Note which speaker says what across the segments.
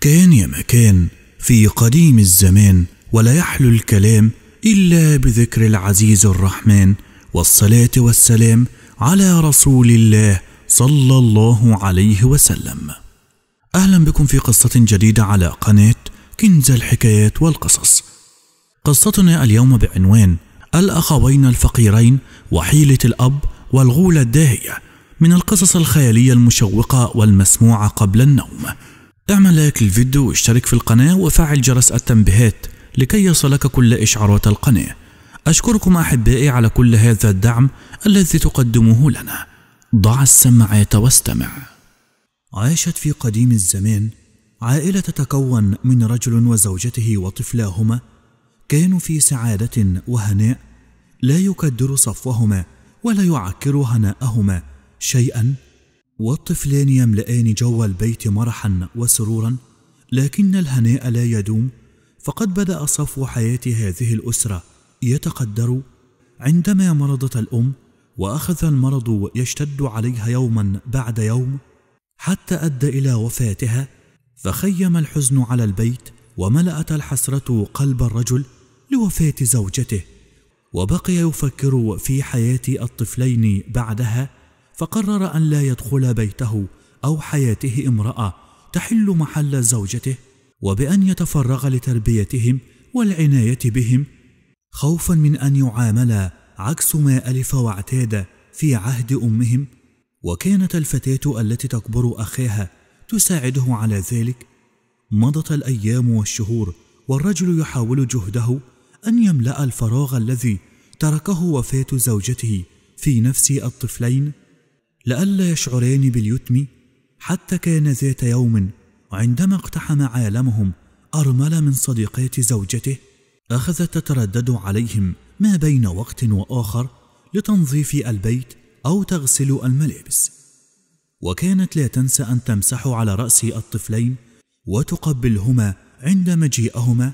Speaker 1: كان يا مكان في قديم الزمان ولا يحلو الكلام إلا بذكر العزيز الرحمن والصلاة والسلام على رسول الله صلى الله عليه وسلم أهلا بكم في قصة جديدة على قناة كنز الحكايات والقصص قصتنا اليوم بعنوان الأخوين الفقيرين وحيلة الأب والغولة الداهية من القصص الخيالية المشوقة والمسموعة قبل النوم اعمل لايك للفيديو واشترك في القناة وفعل جرس التنبيهات لكي يصلك كل إشعارات القناة أشكركم أحبائي على كل هذا الدعم الذي تقدموه لنا ضع السماعات واستمع عاشت في قديم الزمان عائلة تتكون من رجل وزوجته وطفلاهما كانوا في سعادة وهناء لا يكدر صفوهما ولا يعكر هناءهما شيئا والطفلان يملأان جو البيت مرحا وسرورا لكن الهناء لا يدوم فقد بدأ صفو حياة هذه الأسرة يتقدر عندما مرضت الأم وأخذ المرض يشتد عليها يوما بعد يوم حتى أدى إلى وفاتها فخيم الحزن على البيت وملأت الحسرة قلب الرجل لوفاة زوجته وبقي يفكر في حياة الطفلين بعدها فقرر أن لا يدخل بيته أو حياته امرأة تحل محل زوجته وبأن يتفرغ لتربيتهم والعناية بهم خوفا من أن يعامل عكس ما ألف واعتاد في عهد أمهم وكانت الفتاة التي تكبر أخاها تساعده على ذلك مضت الأيام والشهور والرجل يحاول جهده أن يملأ الفراغ الذي تركه وفاة زوجته في نفس الطفلين لئلا يشعران باليتم حتى كان ذات يوم وعندما اقتحم عالمهم أرمل من صديقات زوجته أخذت تتردد عليهم ما بين وقت وآخر لتنظيف البيت أو تغسل الملابس وكانت لا تنسى أن تمسح على رأس الطفلين وتقبلهما عند مجيئهما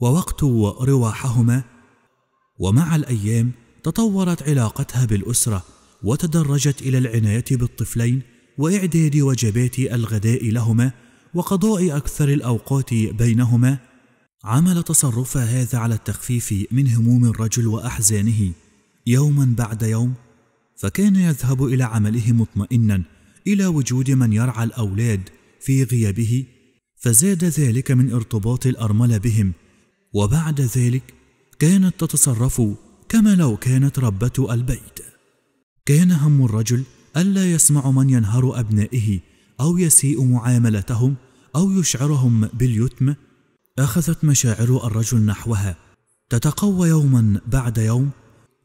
Speaker 1: ووقت رواحهما ومع الأيام تطورت علاقتها بالأسرة وتدرجت إلى العناية بالطفلين وإعداد وجبات الغداء لهما وقضاء أكثر الأوقات بينهما عمل تصرف هذا على التخفيف من هموم الرجل وأحزانه يوما بعد يوم فكان يذهب إلى عمله مطمئنا إلى وجود من يرعى الأولاد في غيابه فزاد ذلك من ارتباط الأرملة بهم وبعد ذلك كانت تتصرف كما لو كانت ربة البيت كان هم الرجل ألا يسمع من ينهر أبنائه أو يسيء معاملتهم أو يشعرهم باليتم أخذت مشاعر الرجل نحوها تتقوى يوما بعد يوم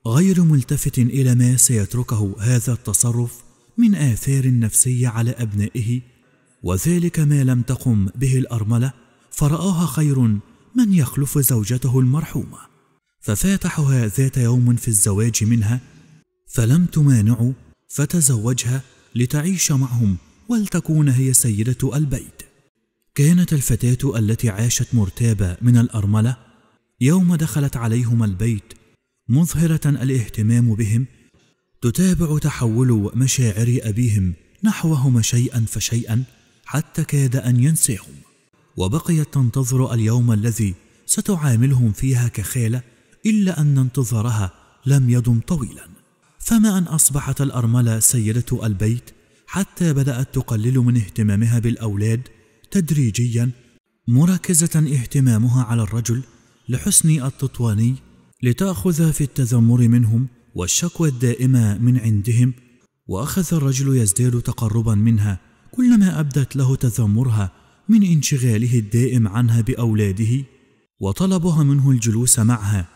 Speaker 1: غير ملتفت إلى ما سيتركه هذا التصرف من آثار نفسية على أبنائه وذلك ما لم تقم به الأرملة فرآها خير من يخلف زوجته المرحومة ففاتحها ذات يوم في الزواج منها فلم تمانعوا فتزوجها لتعيش معهم ولتكون هي سيدة البيت كانت الفتاة التي عاشت مرتابة من الأرملة يوم دخلت عليهم البيت مظهرة الاهتمام بهم تتابع تحول مشاعر أبيهم نحوهما شيئا فشيئا حتى كاد أن ينساهم وبقيت تنتظر اليوم الذي ستعاملهم فيها كخالة إلا أن انتظارها لم يدم طويلا فما أن أصبحت الأرملة سيدة البيت حتى بدأت تقلل من اهتمامها بالأولاد تدريجيا مركزة اهتمامها على الرجل لحسن التطواني لتأخذ في التذمر منهم والشكوى الدائمة من عندهم وأخذ الرجل يزداد تقربا منها كلما أبدت له تذمرها من انشغاله الدائم عنها بأولاده وطلبها منه الجلوس معها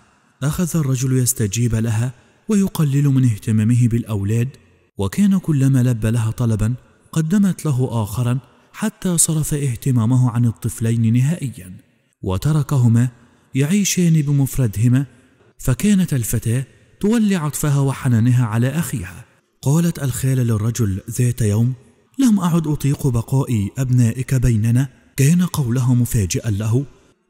Speaker 1: أخذ الرجل يستجيب لها ويقلل من اهتمامه بالأولاد وكان كلما لبى لها طلبا قدمت له آخرا حتى صرف اهتمامه عن الطفلين نهائيا وتركهما يعيشان بمفردهما فكانت الفتاة تولي عطفها وحنانها على أخيها قالت الخالة للرجل ذات يوم لم أعد أطيق بقاء أبنائك بيننا كان قولها مفاجئا له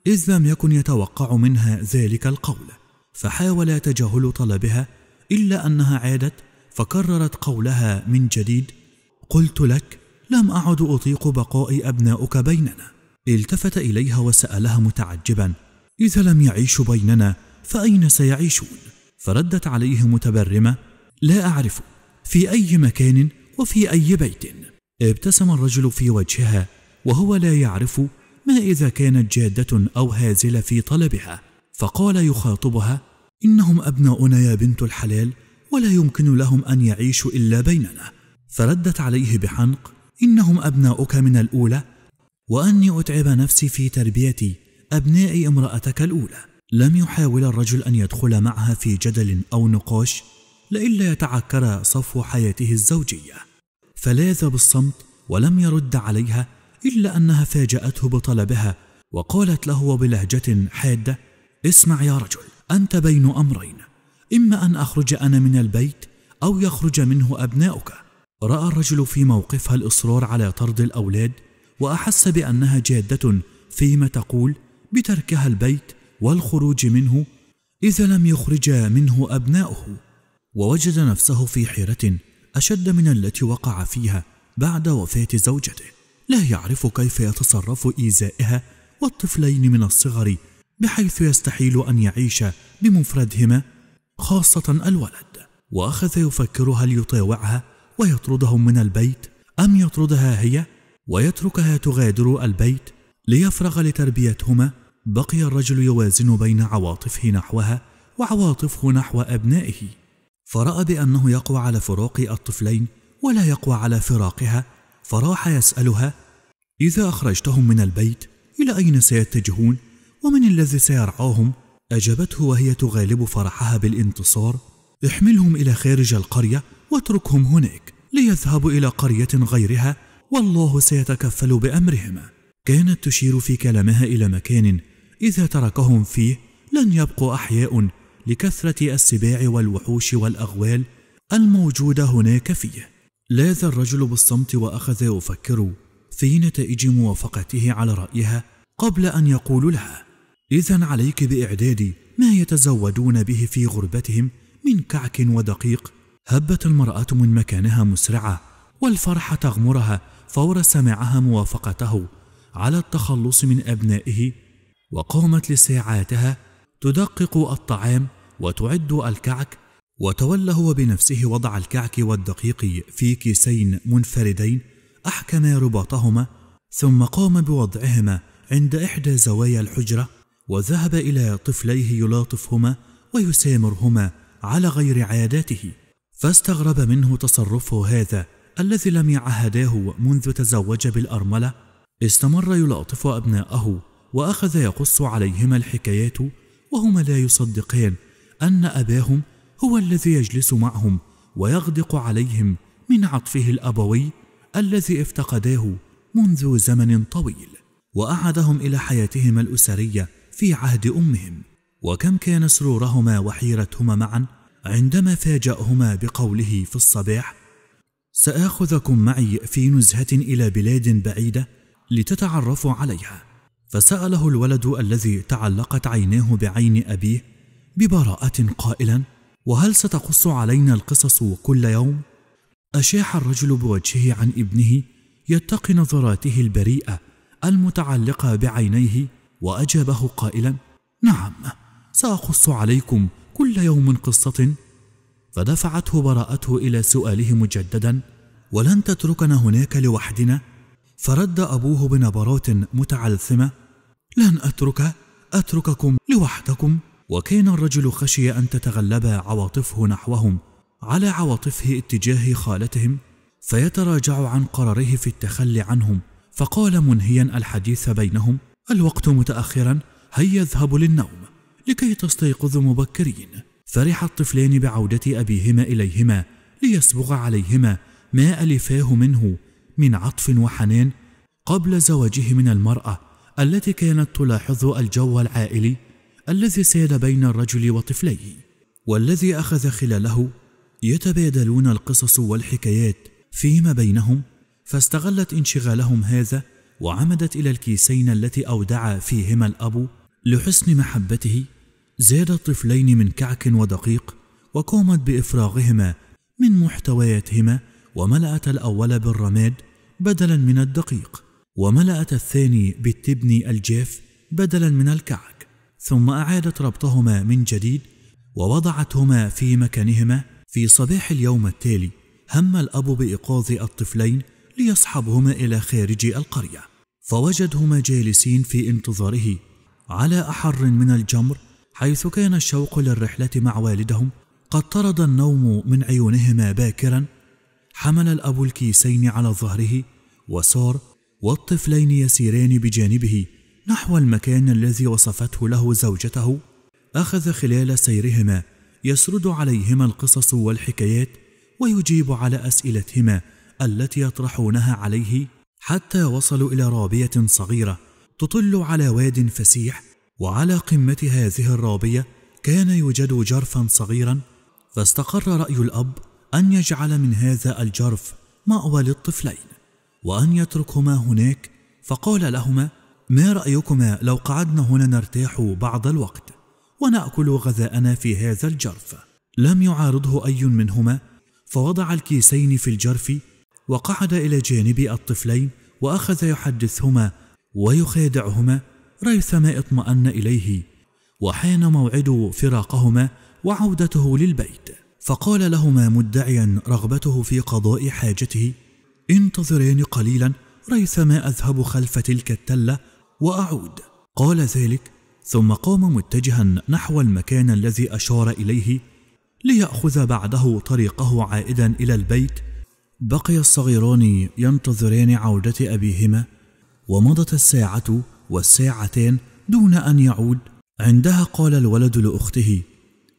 Speaker 1: إذ لم يكن يتوقع منها ذلك القول فحاول تجاهل طلبها الا انها عادت فكررت قولها من جديد قلت لك لم اعد اطيق بقاء ابناؤك بيننا التفت اليها وسالها متعجبا اذا لم يعيشوا بيننا فاين سيعيشون فردت عليه متبرمه لا اعرف في اي مكان وفي اي بيت ابتسم الرجل في وجهها وهو لا يعرف ما اذا كانت جاده او هازله في طلبها فقال يخاطبها إنهم أبناؤنا يا بنت الحلال ولا يمكن لهم أن يعيشوا إلا بيننا فردت عليه بحنق إنهم أبناؤك من الأولى وأني أتعب نفسي في تربيتي أبناء امرأتك الأولى لم يحاول الرجل أن يدخل معها في جدل أو نقاش لئلا يتعكر صفو حياته الزوجية فلاذ بالصمت ولم يرد عليها إلا أنها فاجأته بطلبها وقالت له بلهجة حادة اسمع يا رجل أنت بين أمرين إما أن أخرج أنا من البيت أو يخرج منه أبناؤك رأى الرجل في موقفها الإصرار على طرد الأولاد وأحس بأنها جادة فيما تقول بتركها البيت والخروج منه إذا لم يخرج منه أبناؤه ووجد نفسه في حيرة أشد من التي وقع فيها بعد وفاة زوجته لا يعرف كيف يتصرف إيزائها والطفلين من الصغر بحيث يستحيل أن يعيش بمفردهما خاصة الولد وأخذ يفكر هل يطاوعها ويطردهم من البيت أم يطردها هي ويتركها تغادر البيت ليفرغ لتربيتهما بقي الرجل يوازن بين عواطفه نحوها وعواطفه نحو أبنائه فرأى بأنه يقوى على فراق الطفلين ولا يقوى على فراقها فراح يسألها إذا أخرجتهم من البيت إلى أين سيتجهون ومن الذي سيرعاهم أجابته وهي تغالب فرحها بالانتصار احملهم إلى خارج القرية واتركهم هناك ليذهبوا إلى قرية غيرها والله سيتكفل بأمرهم كانت تشير في كلامها إلى مكان إذا تركهم فيه لن يبقوا أحياء لكثرة السباع والوحوش والأغوال الموجودة هناك فيه لاذ الرجل بالصمت وأخذ يفكر في نتائج موافقته على رأيها قبل أن يقول لها إذا عليك بإعداد ما يتزودون به في غربتهم من كعك ودقيق هبت المرأة من مكانها مسرعة والفرحة تغمرها فور سماعها موافقته على التخلص من أبنائه وقامت لساعاتها تدقق الطعام وتعد الكعك وتولى هو بنفسه وضع الكعك والدقيق في كيسين منفردين أحكم رباطهما ثم قام بوضعهما عند إحدى زوايا الحجرة وذهب إلى طفليه يلاطفهما ويسامرهما على غير عاداته فاستغرب منه تصرفه هذا الذي لم يعهداه منذ تزوج بالأرملة استمر يلاطف أبناءه وأخذ يقص عليهما الحكايات وهما لا يصدقان أن أباهم هو الذي يجلس معهم ويغدق عليهم من عطفه الأبوي الذي افتقداه منذ زمن طويل وأعدهم إلى حياتهما الأسرية في عهد امهم وكم كان سرورهما وحيرتهما معا عندما فاجاهما بقوله في الصباح ساخذكم معي في نزهه الى بلاد بعيده لتتعرفوا عليها فساله الولد الذي تعلقت عيناه بعين ابيه ببراءه قائلا وهل ستقص علينا القصص كل يوم اشاح الرجل بوجهه عن ابنه يتقي نظراته البريئه المتعلقه بعينيه واجابه قائلا نعم ساقص عليكم كل يوم قصه فدفعته براءته الى سؤاله مجددا ولن تتركنا هناك لوحدنا فرد ابوه بنبرات متعلثمه لن اترك اترككم لوحدكم وكان الرجل خشي ان تتغلب عواطفه نحوهم على عواطفه اتجاه خالتهم فيتراجع عن قراره في التخلي عنهم فقال منهيا الحديث بينهم الوقت متأخرا هيا اذهبوا للنوم لكي تستيقظوا مبكرين فرح الطفلان بعودة أبيهما إليهما ليسبغ عليهما ما ألفاه منه من عطف وحنان قبل زواجه من المرأة التي كانت تلاحظ الجو العائلي الذي ساد بين الرجل وطفليه والذي أخذ خلاله يتبادلون القصص والحكايات فيما بينهم فاستغلت انشغالهم هذا وعمدت إلى الكيسين التي أودع فيهما الأب لحسن محبته زاد الطفلين من كعك ودقيق وقامت بإفراغهما من محتوياتهما وملأت الأول بالرماد بدلا من الدقيق وملأت الثاني بالتبن الجاف بدلا من الكعك ثم أعادت ربطهما من جديد ووضعتهما في مكانهما في صباح اليوم التالي هم الأب بإيقاظ الطفلين ليصحبهما إلى خارج القرية فوجدهما جالسين في انتظاره على أحر من الجمر حيث كان الشوق للرحلة مع والدهم قد طرد النوم من عيونهما باكرا حمل الأب الكيسين على ظهره وسار والطفلين يسيران بجانبه نحو المكان الذي وصفته له زوجته أخذ خلال سيرهما يسرد عليهما القصص والحكايات ويجيب على أسئلتهما التي يطرحونها عليه حتى وصلوا إلى رابية صغيرة تطل على واد فسيح وعلى قمة هذه الرابية كان يوجد جرفا صغيرا فاستقر رأي الأب أن يجعل من هذا الجرف مأوى للطفلين وأن يتركهما هناك فقال لهما ما رأيكما لو قعدنا هنا نرتاح بعض الوقت ونأكل غذاءنا في هذا الجرف لم يعارضه أي منهما فوضع الكيسين في الجرف وقعد إلى جانب الطفلين وأخذ يحدثهما ويخادعهما ريثما اطمأن إليه وحان موعد فراقهما وعودته للبيت فقال لهما مدعيا رغبته في قضاء حاجته انتظران قليلا ريثما أذهب خلف تلك التلة وأعود قال ذلك ثم قام متجها نحو المكان الذي أشار إليه ليأخذ بعده طريقه عائدا إلى البيت بقي الصغيران ينتظران عودة أبيهما ومضت الساعة والساعتان دون أن يعود عندها قال الولد لأخته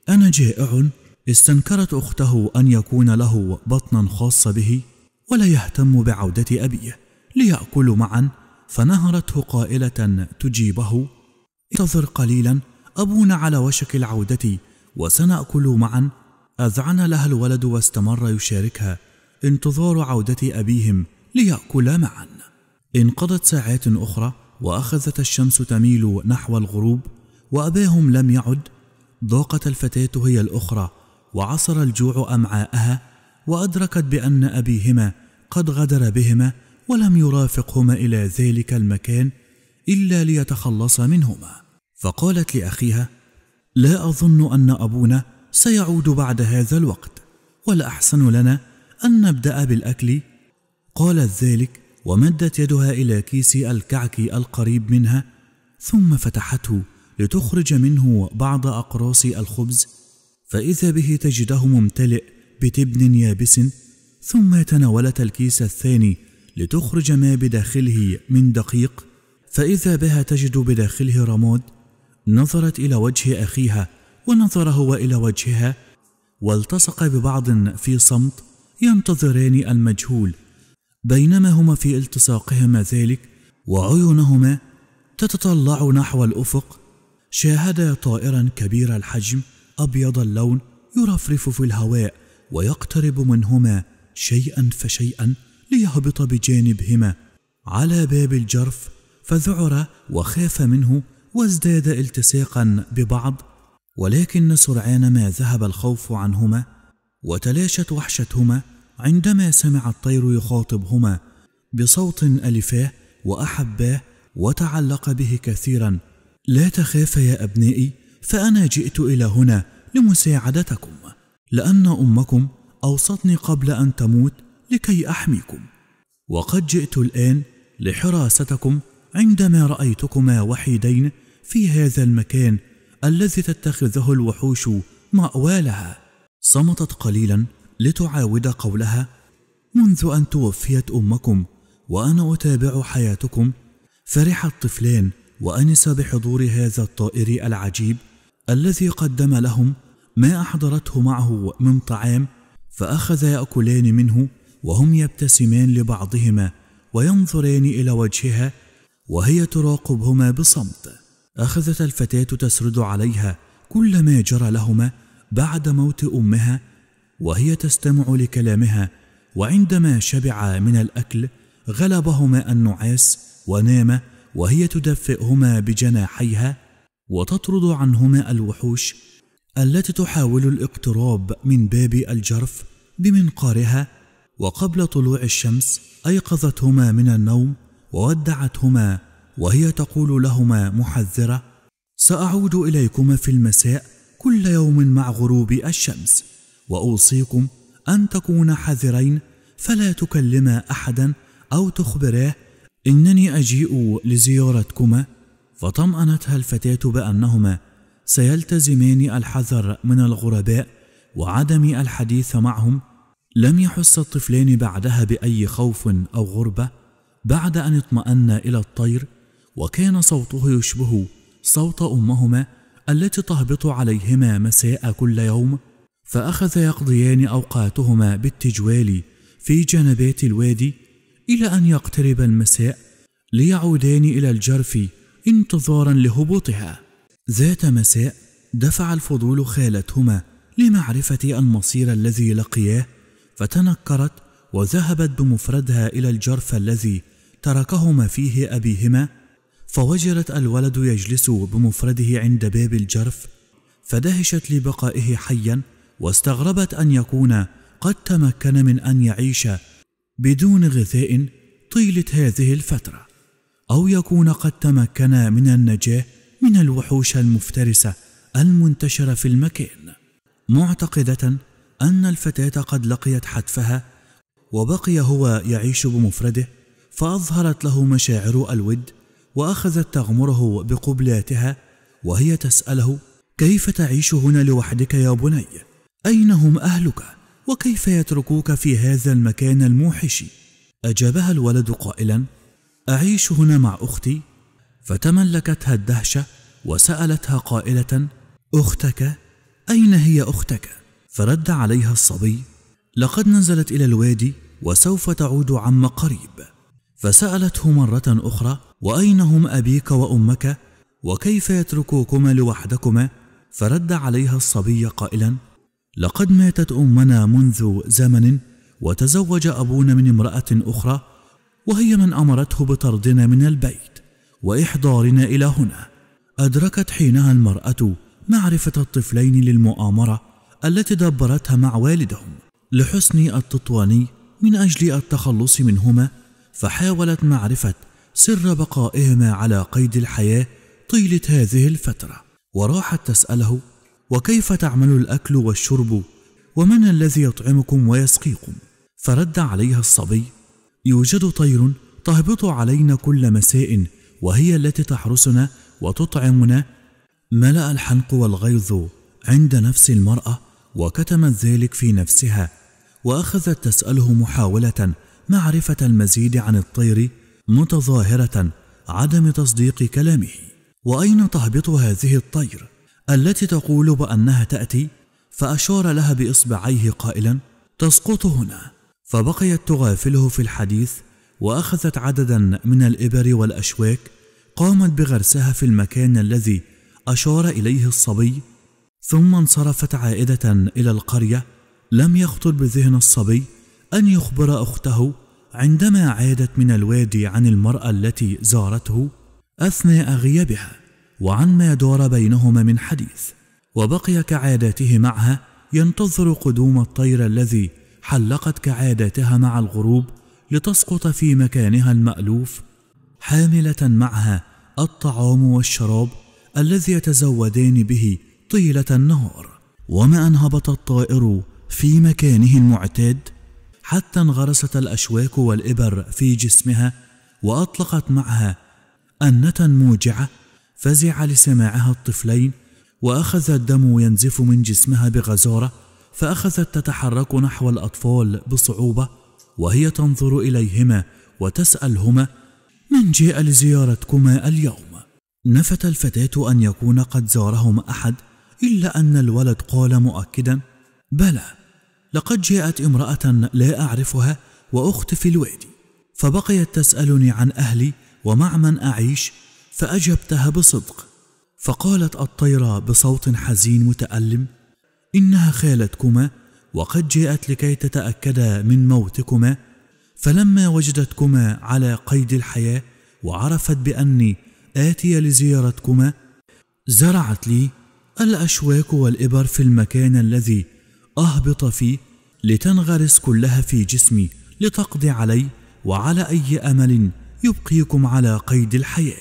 Speaker 1: أنا جائع استنكرت أخته أن يكون له بطنا خاص به ولا يهتم بعودة أبيه ليأكل معا فنهرته قائلة تجيبه انتظر قليلا أبونا على وشك العودة وسنأكل معا أذعن لها الولد واستمر يشاركها انتظار عودة أبيهم ليأكلا معا انقضت ساعات أخرى وأخذت الشمس تميل نحو الغروب وأباهم لم يعد ضاقت الفتاة هي الأخرى وعصر الجوع أمعاءها وأدركت بأن أبيهما قد غدر بهما ولم يرافقهما إلى ذلك المكان إلا ليتخلص منهما فقالت لأخيها لا أظن أن أبونا سيعود بعد هذا الوقت والأحسن لنا أن نبدأ بالأكل؟ قالت ذلك ومدت يدها إلى كيس الكعك القريب منها ثم فتحته لتخرج منه بعض أقراص الخبز فإذا به تجده ممتلئ بتبن يابس ثم تناولت الكيس الثاني لتخرج ما بداخله من دقيق فإذا بها تجد بداخله رماد نظرت إلى وجه أخيها ونظر هو إلى وجهها والتصق ببعض في صمت ينتظران المجهول بينما هما في التصاقهما ذلك وعيونهما تتطلع نحو الأفق شاهدا طائرا كبير الحجم أبيض اللون يرفرف في الهواء ويقترب منهما شيئا فشيئا ليهبط بجانبهما على باب الجرف فذعر وخاف منه وازداد التصاقا ببعض ولكن سرعان ما ذهب الخوف عنهما وتلاشت وحشتهما عندما سمع الطير يخاطبهما بصوت ألفاه وأحباه وتعلق به كثيرا لا تخاف يا أبنائي فأنا جئت إلى هنا لمساعدتكم لأن أمكم أوصتني قبل أن تموت لكي أحميكم وقد جئت الآن لحراستكم عندما رأيتكما وحيدين في هذا المكان الذي تتخذه الوحوش مأوالها صمتت قليلا لتعاود قولها منذ أن توفيت أمكم وأنا أتابع حياتكم فرح الطفلان وأنس بحضور هذا الطائر العجيب الذي قدم لهم ما أحضرته معه من طعام فأخذ يأكلان منه وهم يبتسمان لبعضهما وينظران إلى وجهها وهي تراقبهما بصمت أخذت الفتاة تسرد عليها كل ما جرى لهما بعد موت امها وهي تستمع لكلامها وعندما شبعا من الاكل غلبهما النعاس وناما وهي تدفئهما بجناحيها وتطرد عنهما الوحوش التي تحاول الاقتراب من باب الجرف بمنقارها وقبل طلوع الشمس ايقظتهما من النوم وودعتهما وهي تقول لهما محذره ساعود اليكما في المساء كل يوم مع غروب الشمس واوصيكم ان تكون حذرين فلا تكلما احدا او تخبراه انني اجيء لزيارتكما فطمأنتها الفتاة بأنهما سيلتزمان الحذر من الغرباء وعدم الحديث معهم لم يحس الطفلان بعدها بأي خوف أو غربة بعد أن اطمأنا إلى الطير وكان صوته يشبه صوت أمهما التي تهبط عليهما مساء كل يوم فأخذ يقضيان أوقاتهما بالتجوال في جنبات الوادي إلى أن يقترب المساء ليعودان إلى الجرف انتظارا لهبوطها ذات مساء دفع الفضول خالتهما لمعرفة المصير الذي لقياه فتنكرت وذهبت بمفردها إلى الجرف الذي تركهما فيه أبيهما فوجرت الولد يجلس بمفرده عند باب الجرف فدهشت لبقائه حيا واستغربت ان يكون قد تمكن من ان يعيش بدون غذاء طيله هذه الفتره او يكون قد تمكن من النجاه من الوحوش المفترسه المنتشره في المكان معتقده ان الفتاه قد لقيت حتفها وبقي هو يعيش بمفرده فاظهرت له مشاعر الود واخذت تغمره بقبلاتها وهي تساله كيف تعيش هنا لوحدك يا بني اين هم اهلك وكيف يتركوك في هذا المكان الموحش اجابها الولد قائلا اعيش هنا مع اختي فتملكتها الدهشه وسالتها قائله اختك اين هي اختك فرد عليها الصبي لقد نزلت الى الوادي وسوف تعود عما قريب فسالته مره اخرى واين هم ابيك وامك وكيف يتركوكما لوحدكما فرد عليها الصبي قائلا لقد ماتت امنا منذ زمن وتزوج ابونا من امراه اخرى وهي من امرته بطردنا من البيت واحضارنا الى هنا ادركت حينها المراه معرفه الطفلين للمؤامره التي دبرتها مع والدهم لحسن التطواني من اجل التخلص منهما فحاولت معرفة سر بقائهما على قيد الحياة طيلة هذه الفترة وراحت تسأله وكيف تعمل الأكل والشرب ومن الذي يطعمكم ويسقيكم فرد عليها الصبي يوجد طير تهبط علينا كل مساء وهي التي تحرسنا وتطعمنا ملأ الحنق والغيظ عند نفس المرأة وكتمت ذلك في نفسها وأخذت تسأله محاولة معرفة المزيد عن الطير متظاهرة عدم تصديق كلامه وأين تهبط هذه الطير التي تقول بأنها تأتي فأشار لها بإصبعيه قائلا تسقط هنا فبقيت تغافله في الحديث وأخذت عددا من الإبر والأشواك قامت بغرسها في المكان الذي أشار إليه الصبي ثم انصرفت عائدة إلى القرية لم يخطر بذهن الصبي أن يخبر أخته عندما عادت من الوادي عن المرأة التي زارته أثناء غيابها وعن ما دار بينهما من حديث وبقي كعاداته معها ينتظر قدوم الطير الذي حلقت كعادتها مع الغروب لتسقط في مكانها المألوف حاملة معها الطعام والشراب الذي يتزودان به طيلة النهار وما أن هبط الطائر في مكانه المعتاد حتى انغرست الاشواك والابر في جسمها واطلقت معها انه موجعه فزع لسماعها الطفلين واخذ الدم ينزف من جسمها بغزاره فاخذت تتحرك نحو الاطفال بصعوبه وهي تنظر اليهما وتسالهما من جاء لزيارتكما اليوم نفت الفتاه ان يكون قد زارهم احد الا ان الولد قال مؤكدا بلى لقد جاءت امرأة لا أعرفها وأخت في الوادي فبقيت تسألني عن أهلي ومع من أعيش فأجبتها بصدق فقالت الطيرة بصوت حزين متألم إنها خالتكما وقد جاءت لكي تتأكدا من موتكما فلما وجدتكما على قيد الحياة وعرفت بأني آتية لزيارتكما زرعت لي الأشواك والإبر في المكان الذي أهبط فيه لتنغرس كلها في جسمي لتقضي علي وعلى أي أمل يبقيكم على قيد الحياة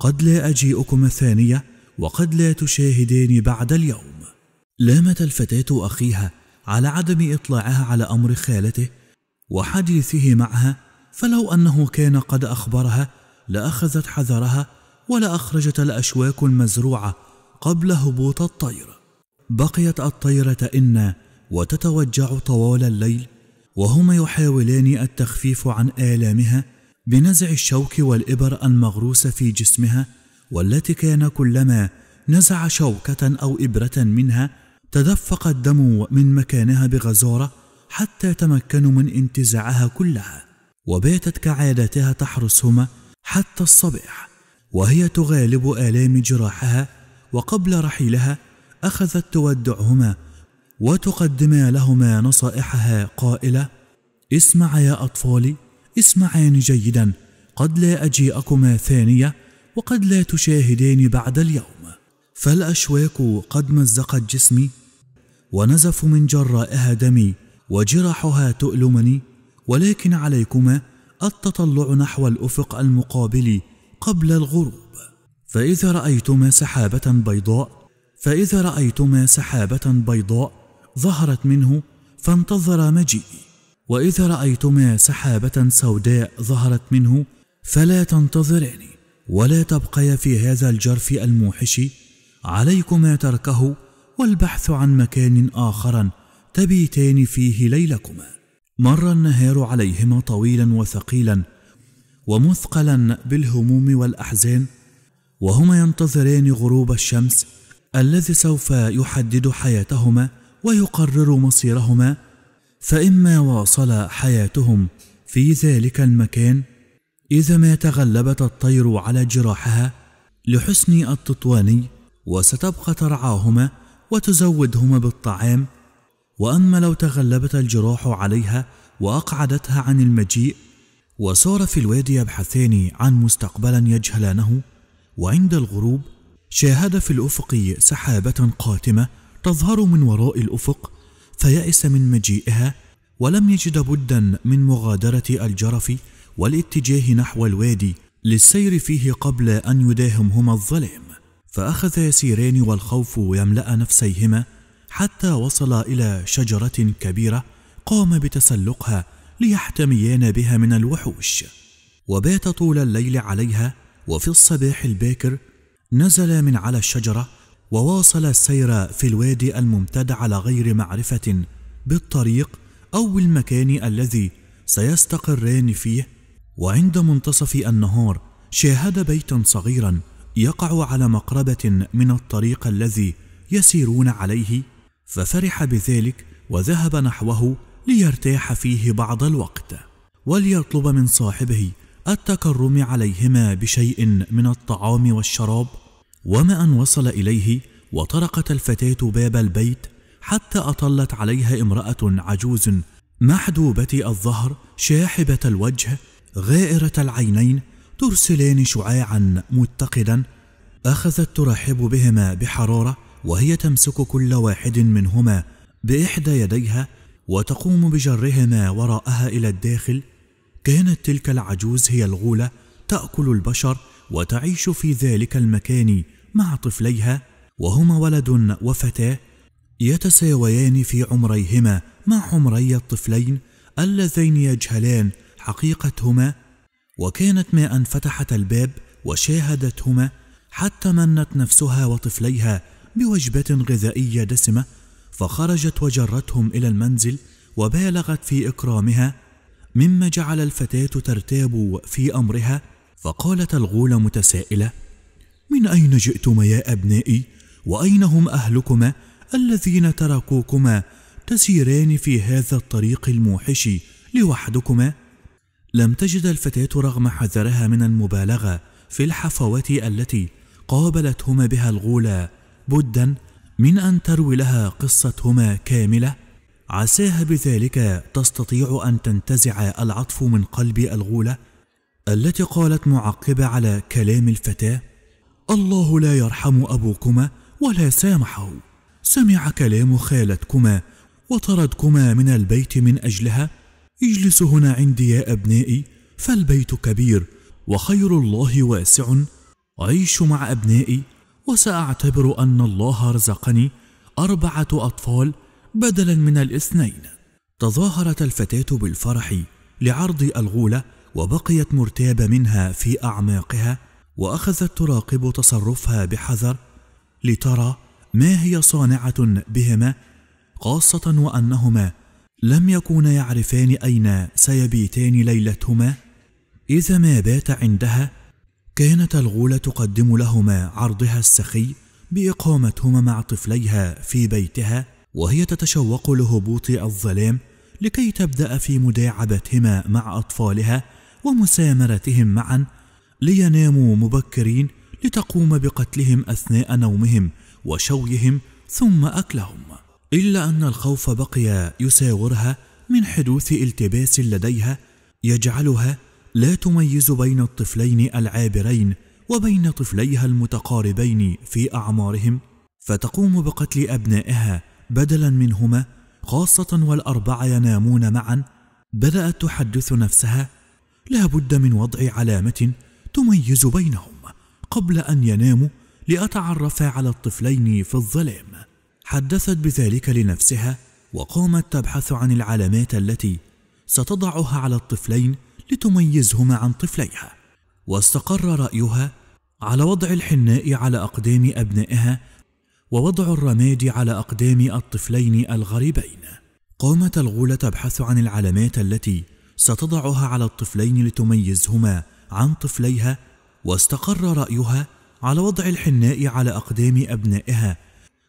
Speaker 1: قد لا أجيئكم الثانية وقد لا تشاهديني بعد اليوم لامت الفتاة أخيها على عدم إطلاعها على أمر خالته وحديثه معها فلو أنه كان قد أخبرها لأخذت حذرها ولأخرجت الأشواك المزروعة قبل هبوط الطير بقيت الطيرة إنا وتتوجع طوال الليل وهما يحاولان التخفيف عن آلامها بنزع الشوك والإبر المغروسة في جسمها والتي كان كلما نزع شوكة أو إبرة منها تدفق الدم من مكانها بغزارة حتى تمكنوا من انتزاعها كلها وباتت كعادتها تحرسهما حتى الصباح وهي تغالب آلام جراحها وقبل رحيلها أخذت تودعهما وتقدما لهما نصائحها قائلة اسمع يا أطفالي اسمعاني جيدا قد لا أجيئكما ثانية وقد لا تشاهدان بعد اليوم فالأشواك قد مزقت جسمي ونزف من جرائها دمي وجراحها تؤلمني ولكن عليكما التطلع نحو الأفق المقابل قبل الغروب فإذا رأيتما سحابة بيضاء فإذا رأيتما سحابة بيضاء ظهرت منه فانتظر مجيئي واذا رايتما سحابه سوداء ظهرت منه فلا تنتظراني ولا تبقيا في هذا الجرف الموحش عليكما تركه والبحث عن مكان آخر تبيتان فيه ليلكما مر النهار عليهما طويلا وثقيلا ومثقلا بالهموم والأحزان وهما ينتظران غروب الشمس الذي سوف يحدد حياتهما ويقرر مصيرهما فإما واصل حياتهم في ذلك المكان إذا ما تغلبت الطير على جراحها لحسن التطواني وستبقى ترعاهما وتزودهما بالطعام وأما لو تغلبت الجراح عليها وأقعدتها عن المجيء وصار في الوادي يبحثان عن مستقبلا يجهلانه وعند الغروب شاهد في الأفق سحابة قاتمة تظهر من وراء الأفق فيأس من مجيئها ولم يجد بدا من مغادرة الجرف والاتجاه نحو الوادي للسير فيه قبل أن يداهمهما الظلام فأخذ يسيران والخوف يملأ نفسيهما حتى وصلا إلى شجرة كبيرة قام بتسلقها ليحتميان بها من الوحوش وبات طول الليل عليها وفي الصباح الباكر نزل من على الشجرة وواصل السير في الوادي الممتد على غير معرفة بالطريق أو المكان الذي سيستقران فيه وعند منتصف النهار شاهد بيتا صغيرا يقع على مقربة من الطريق الذي يسيرون عليه ففرح بذلك وذهب نحوه ليرتاح فيه بعض الوقت وليطلب من صاحبه التكرم عليهما بشيء من الطعام والشراب وما أن وصل إليه وطرقت الفتاة باب البيت حتى أطلت عليها امرأة عجوز محدوبة الظهر شاحبة الوجه غائرة العينين ترسلان شعاعا متقدا أخذت ترحب بهما بحرارة وهي تمسك كل واحد منهما بإحدى يديها وتقوم بجرهما وراءها إلى الداخل كانت تلك العجوز هي الغولة تأكل البشر وتعيش في ذلك المكان مع طفليها وهما ولد وفتاه يتساويان في عمريهما مع عمري الطفلين اللذين يجهلان حقيقتهما وكانت ما أن فتحت الباب وشاهدتهما حتى منت نفسها وطفليها بوجبة غذائية دسمة فخرجت وجرتهم إلى المنزل وبالغت في إكرامها مما جعل الفتاة ترتاب في أمرها فقالت الغول متسائلة من أين جئتما يا أبنائي وأين هم أهلكما الذين تركوكما تسيران في هذا الطريق الموحش لوحدكما لم تجد الفتاة رغم حذرها من المبالغة في الحفوات التي قابلتهما بها الغولة بدا من أن تروي لها قصتهما كاملة عساها بذلك تستطيع أن تنتزع العطف من قلب الغولة التي قالت معقبة على كلام الفتاة الله لا يرحم أبوكما ولا سامحه سمع كلام خالتكما وطردكما من البيت من أجلها اجلس هنا عندي يا أبنائي فالبيت كبير وخير الله واسع أعيش مع أبنائي وسأعتبر أن الله رزقني أربعة أطفال بدلا من الاثنين تظاهرت الفتاة بالفرح لعرض الغولة وبقيت مرتابة منها في أعماقها واخذت تراقب تصرفها بحذر لترى ما هي صانعه بهما خاصه وانهما لم يكونا يعرفان اين سيبيتان ليلتهما اذا ما بات عندها كانت الغوله تقدم لهما عرضها السخي باقامتهما مع طفليها في بيتها وهي تتشوق لهبوط الظلام لكي تبدا في مداعبتهما مع اطفالها ومسامرتهم معا ليناموا مبكرين لتقوم بقتلهم أثناء نومهم وشويهم ثم أكلهم إلا أن الخوف بقي يساورها من حدوث التباس لديها يجعلها لا تميز بين الطفلين العابرين وبين طفليها المتقاربين في أعمارهم فتقوم بقتل أبنائها بدلا منهما خاصة والأربعة ينامون معا بدأت تحدث نفسها لا بد من وضع علامة تميز بينهم قبل أن يناموا لأتعرف على الطفلين في الظلام حدثت بذلك لنفسها وقامت تبحث عن العلامات التي ستضعها على الطفلين لتميزهما عن طفليها واستقر رأيها على وضع الحناء على أقدام أبنائها ووضع الرماد على أقدام الطفلين الغريبين قامت الغولة تبحث عن العلامات التي ستضعها على الطفلين لتميزهما عن طفليها واستقر رأيها على وضع الحناء على أقدام أبنائها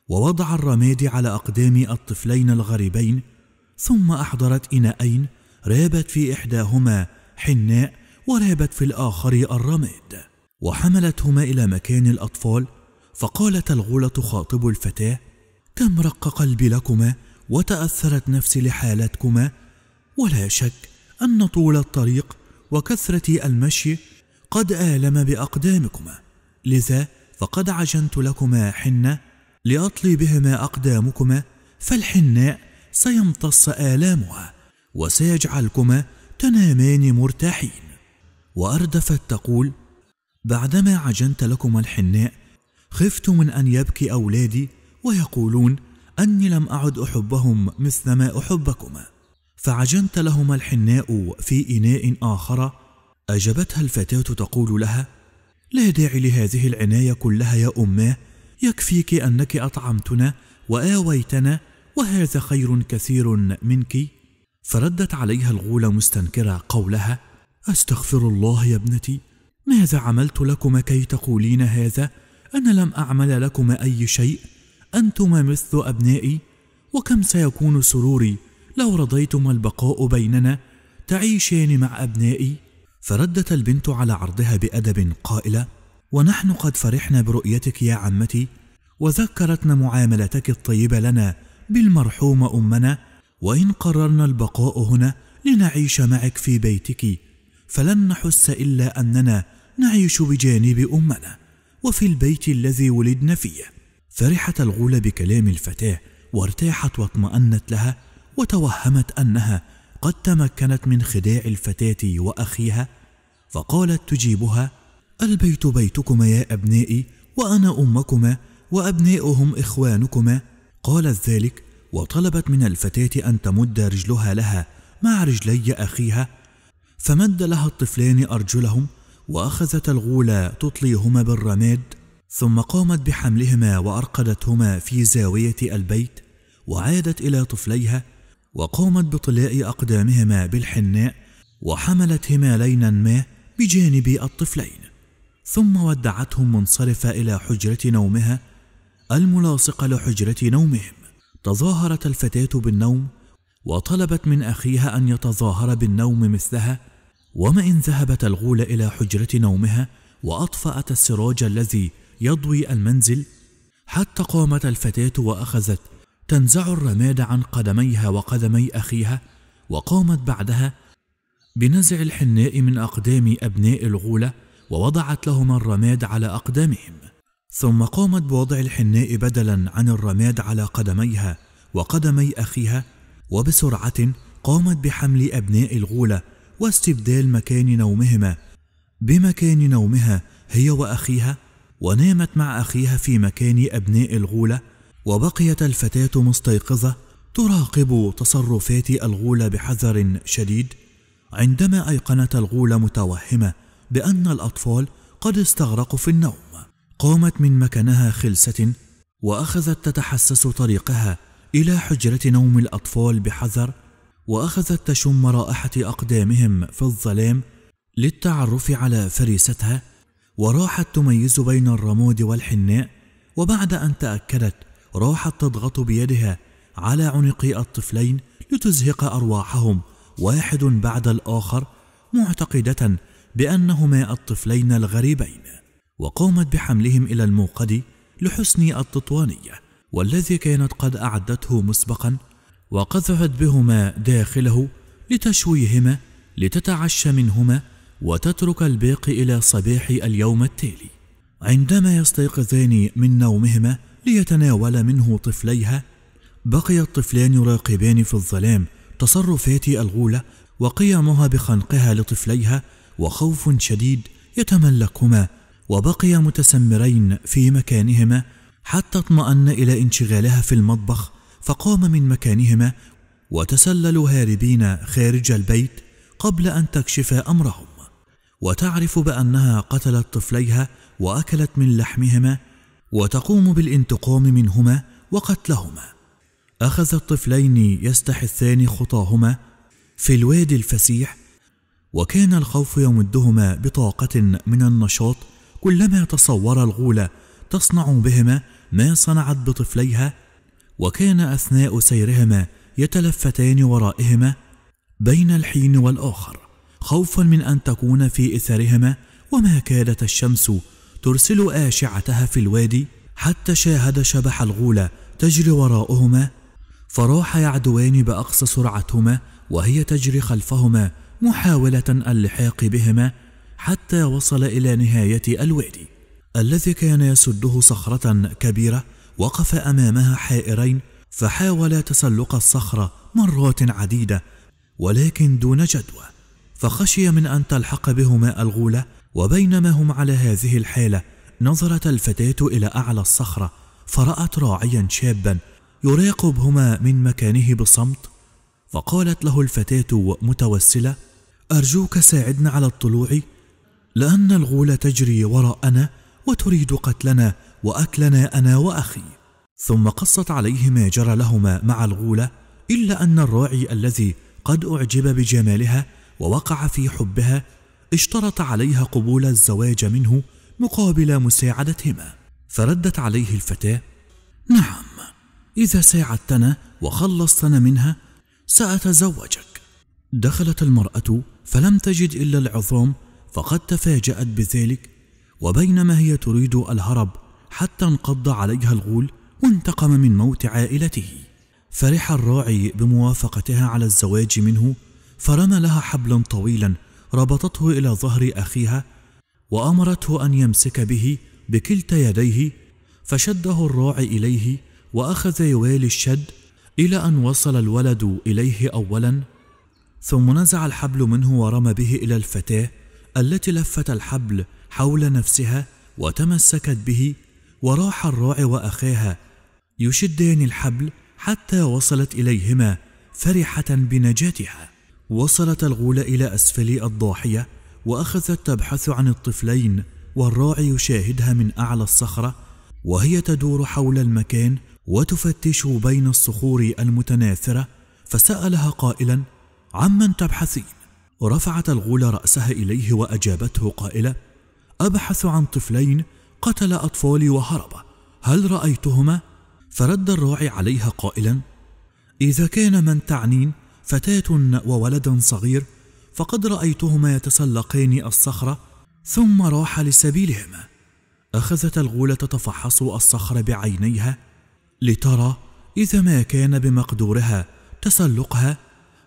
Speaker 1: ووضع الرماد على أقدام الطفلين الغريبين ثم أحضرت إناءين رابت في إحداهما حناء ورابت في الآخر الرماد وحملتهما إلى مكان الأطفال فقالت الغولة خاطب الفتاة كم رق قلبي لكما وتأثرت نفسي لحالتكما ولا شك أن طول الطريق وكثرة المشي قد آلم بأقدامكما لذا فقد عجنت لكما حنة لأطلي بهما أقدامكما فالحناء سيمتص آلامها وسيجعلكما تنامان مرتاحين وأردفت تقول بعدما عجنت لكما الحناء خفت من أن يبكي أولادي ويقولون أني لم أعد أحبهم مثلما أحبكما فعجنت لهما الحناء في إناء آخر أجابتها الفتاة تقول لها لا داعي لهذه العناية كلها يا أماه يكفيك أنك أطعمتنا وآويتنا وهذا خير كثير منك فردت عليها الغولة مستنكرة قولها أستغفر الله يا ابنتي ماذا عملت لكما كي تقولين هذا أنا لم أعمل لكما أي شيء أنتما مثل أبنائي وكم سيكون سروري لو رضيتما البقاء بيننا تعيشان مع أبنائي فردت البنت على عرضها بأدب قائلة ونحن قد فرحنا برؤيتك يا عمتي وذكرتنا معاملتك الطيبة لنا بالمرحومة أمنا وإن قررنا البقاء هنا لنعيش معك في بيتك فلن نحس إلا أننا نعيش بجانب أمنا وفي البيت الذي ولدنا فيه فرحت الغولة بكلام الفتاة وارتاحت واطمأنت لها وتوهمت أنها قد تمكنت من خداع الفتاة وأخيها فقالت تجيبها البيت بيتكما يا أبنائي وأنا أمكما وأبناؤهم إخوانكما قالت ذلك وطلبت من الفتاة أن تمد رجلها لها مع رجلي أخيها فمد لها الطفلان أرجلهم وأخذت الغول تطليهما بالرماد ثم قامت بحملهما وأرقدتهما في زاوية البيت وعادت إلى طفليها وقامت بطلاء أقدامهما بالحناء وحملتهما لينا ما بجانب الطفلين ثم ودعتهم منصرفة إلى حجرة نومها الملاصقة لحجرة نومهم تظاهرت الفتاة بالنوم وطلبت من أخيها أن يتظاهر بالنوم مثلها وما إن ذهبت الغول إلى حجرة نومها وأطفأت السراج الذي يضوي المنزل حتى قامت الفتاة وأخذت تنزع الرماد عن قدميها وقدمي أخيها وقامت بعدها بنزع الحناء من أقدام أبناء الغولة ووضعت لهما الرماد على أقدامهم ثم قامت بوضع الحناء بدلا عن الرماد على قدميها وقدمي أخيها وبسرعة قامت بحمل أبناء الغولة واستبدال مكان نومهما بمكان نومها هي وأخيها ونامت مع أخيها في مكان أبناء الغولة وبقيت الفتاة مستيقظة تراقب تصرفات الغول بحذر شديد عندما أيقنت الغول متوهمة بأن الأطفال قد استغرقوا في النوم قامت من مكانها خلسة وأخذت تتحسس طريقها إلى حجرة نوم الأطفال بحذر وأخذت تشم رائحة أقدامهم في الظلام للتعرف على فريستها وراحت تميز بين الرماد والحناء وبعد أن تأكدت راحت تضغط بيدها على عنق الطفلين لتزهق أرواحهم واحد بعد الآخر معتقدة بأنهما الطفلين الغريبين وقامت بحملهم إلى الموقد لحسن التطوانية والذي كانت قد أعدته مسبقا وقذفت بهما داخله لتشويهما لتتعشى منهما وتترك الباقي إلى صباح اليوم التالي عندما يستيقظان من نومهما ليتناول منه طفليها بقي الطفلان يراقبان في الظلام تصرفات الغولة وقيامها بخنقها لطفليها وخوف شديد يتملكهما وبقيا متسمرين في مكانهما حتى اطمأن إلى انشغالها في المطبخ فقام من مكانهما وتسللوا هاربين خارج البيت قبل أن تكشف أمرهم وتعرف بأنها قتلت طفليها وأكلت من لحمهما وتقوم بالانتقام منهما وقتلهما اخذ الطفلين يستحثان خطاهما في الوادي الفسيح وكان الخوف يمدهما بطاقه من النشاط كلما تصور الغول تصنع بهما ما صنعت بطفليها وكان اثناء سيرهما يتلفتان ورائهما بين الحين والاخر خوفا من ان تكون في اثرهما وما كادت الشمس ترسل آشعتها في الوادي حتى شاهد شبح الغولة تجري وراءهما فراح يعدوان بأقصى سرعتهما وهي تجري خلفهما محاولة اللحاق بهما حتى وصل إلى نهاية الوادي الذي كان يسده صخرة كبيرة وقف أمامها حائرين فحاول تسلق الصخرة مرات عديدة ولكن دون جدوى فخشي من أن تلحق بهما الغولة وبينما هم على هذه الحالة نظرت الفتاة إلى أعلى الصخرة فرأت راعيا شابا يراقبهما من مكانه بصمت فقالت له الفتاة متوسلة أرجوك ساعدنا على الطلوع لأن الغول تجري وراءنا وتريد قتلنا وأكلنا أنا وأخي ثم قصت عليه ما جرى لهما مع الغولة إلا أن الراعي الذي قد أعجب بجمالها ووقع في حبها اشترط عليها قبول الزواج منه مقابل مساعدتهما فردت عليه الفتاة نعم إذا ساعدتنا وخلصتنا منها سأتزوجك دخلت المرأة فلم تجد إلا العظام فقد تفاجأت بذلك وبينما هي تريد الهرب حتى انقض عليها الغول وانتقم من موت عائلته فرح الراعي بموافقتها على الزواج منه فرمى لها حبلا طويلا ربطته إلى ظهر أخيها وأمرته أن يمسك به بكلتا يديه فشده الراعي إليه وأخذ يوالي الشد إلى أن وصل الولد إليه أولا ثم نزع الحبل منه ورمى به إلى الفتاة التي لفت الحبل حول نفسها وتمسكت به وراح الراعي وأخاها يشدان الحبل حتى وصلت إليهما فرحة بنجاتها وصلت الغولة إلى أسفل الضاحية وأخذت تبحث عن الطفلين والراعي يشاهدها من أعلى الصخرة وهي تدور حول المكان وتفتش بين الصخور المتناثرة فسألها قائلا عمن تبحثين؟ رفعت الغولة رأسها إليه وأجابته قائلة أبحث عن طفلين قتل أطفالي وهرب هل رأيتهما؟ فرد الراعي عليها قائلا إذا كان من تعنين فتاة وولد صغير فقد رأيتهما يتسلقان الصخرة ثم راح لسبيلهما أخذت الغولة تفحص الصخر بعينيها لترى إذا ما كان بمقدورها تسلقها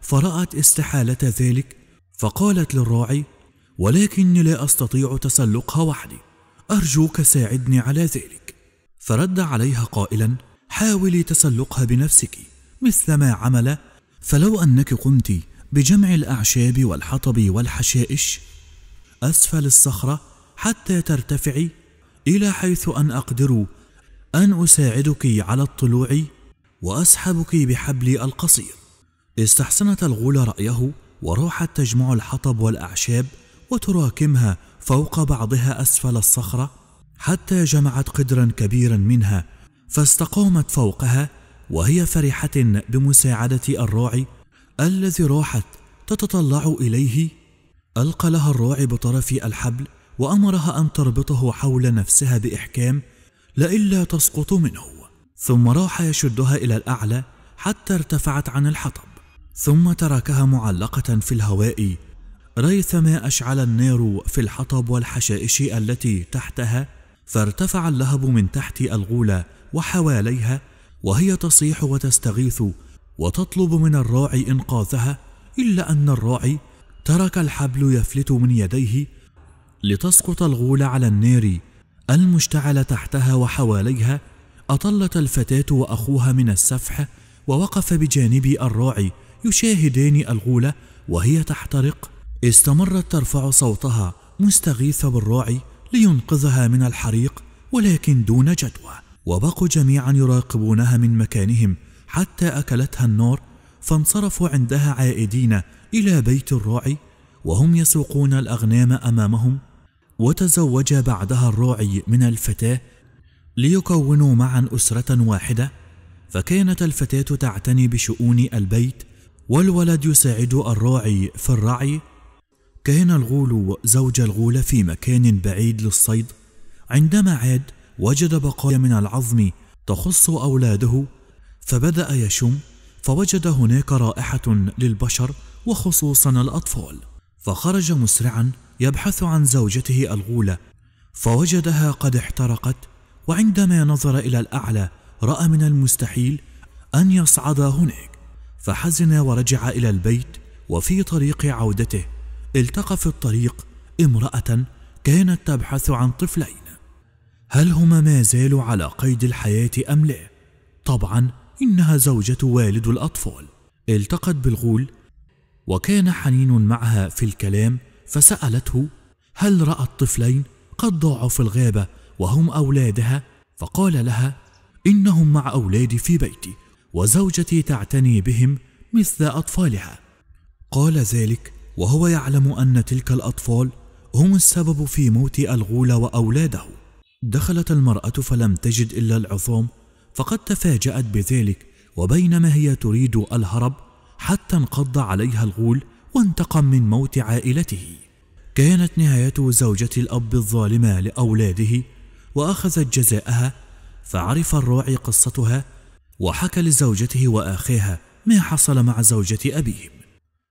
Speaker 1: فرأت استحالة ذلك فقالت للراعي ولكني لا أستطيع تسلقها وحدي أرجوك ساعدني على ذلك فرد عليها قائلا حاولي تسلقها بنفسك مثل ما عمل فلو أنك قمت بجمع الأعشاب والحطب والحشائش أسفل الصخرة حتى ترتفعي إلى حيث أن أقدر أن أساعدك على الطلوع وأسحبك بحبلي القصير استحسنت الغول رأيه وراحت تجمع الحطب والأعشاب وتراكمها فوق بعضها أسفل الصخرة حتى جمعت قدرا كبيرا منها فاستقامت فوقها وهي فرحة بمساعدة الراعي الذي راحت تتطلع إليه ألقى لها الراعي بطرف الحبل وأمرها أن تربطه حول نفسها بإحكام لئلا تسقط منه ثم راح يشدها إلى الأعلى حتى ارتفعت عن الحطب ثم تركها معلقة في الهواء ريثما أشعل النار في الحطب والحشائش التي تحتها فارتفع اللهب من تحت الغولة وحواليها وهي تصيح وتستغيث وتطلب من الراعي إنقاذها إلا أن الراعي ترك الحبل يفلت من يديه لتسقط الغول على النار المشتعل تحتها وحواليها أطلت الفتاة وأخوها من السفح ووقف بجانب الراعي يشاهدان الغولة وهي تحترق استمرت ترفع صوتها مستغيثة بالراعي لينقذها من الحريق ولكن دون جدوى وبقوا جميعا يراقبونها من مكانهم حتى أكلتها النار فانصرفوا عندها عائدين إلى بيت الراعي وهم يسوقون الأغنام أمامهم وتزوج بعدها الراعي من الفتاة ليكونوا معا أسرة واحدة فكانت الفتاة تعتني بشؤون البيت والولد يساعد الراعي في الرعي كان الغول زوج الغول في مكان بعيد للصيد عندما عاد وجد بقايا من العظم تخص أولاده فبدأ يشم فوجد هناك رائحة للبشر وخصوصا الأطفال فخرج مسرعا يبحث عن زوجته الغولة فوجدها قد احترقت وعندما نظر إلى الأعلى رأى من المستحيل أن يصعد هناك فحزن ورجع إلى البيت وفي طريق عودته التقى في الطريق امرأة كانت تبحث عن طفلين هل هما ما زالوا على قيد الحياة أم لا؟ طبعا إنها زوجة والد الأطفال التقت بالغول وكان حنين معها في الكلام فسألته هل رأى الطفلين قد ضاعوا في الغابة وهم أولادها؟ فقال لها إنهم مع أولادي في بيتي وزوجتي تعتني بهم مثل أطفالها قال ذلك وهو يعلم أن تلك الأطفال هم السبب في موت الغول وأولاده دخلت المرأة فلم تجد إلا العظام فقد تفاجأت بذلك وبينما هي تريد الهرب حتى انقض عليها الغول وانتقم من موت عائلته كانت نهاية زوجة الأب الظالمة لأولاده وأخذت جزاءها فعرف الراعي قصتها وحكى لزوجته وأخيها ما حصل مع زوجة أبيهم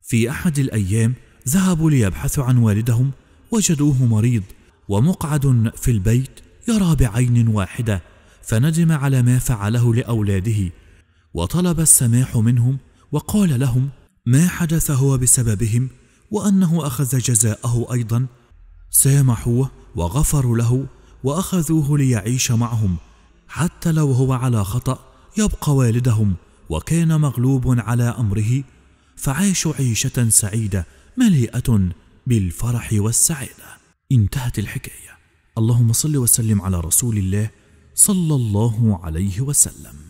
Speaker 1: في أحد الأيام ذهبوا ليبحثوا عن والدهم وجدوه مريض ومقعد في البيت يرى بعين واحدة فندم على ما فعله لأولاده وطلب السماح منهم وقال لهم ما حدث هو بسببهم وأنه أخذ جزاءه أيضا سامحوه وغفروا له وأخذوه ليعيش معهم حتى لو هو على خطأ يبقى والدهم وكان مغلوب على أمره فعاشوا عيشة سعيدة مليئة بالفرح والسعادة انتهت الحكاية اللهم صل وسلم على رسول الله صلى الله عليه وسلم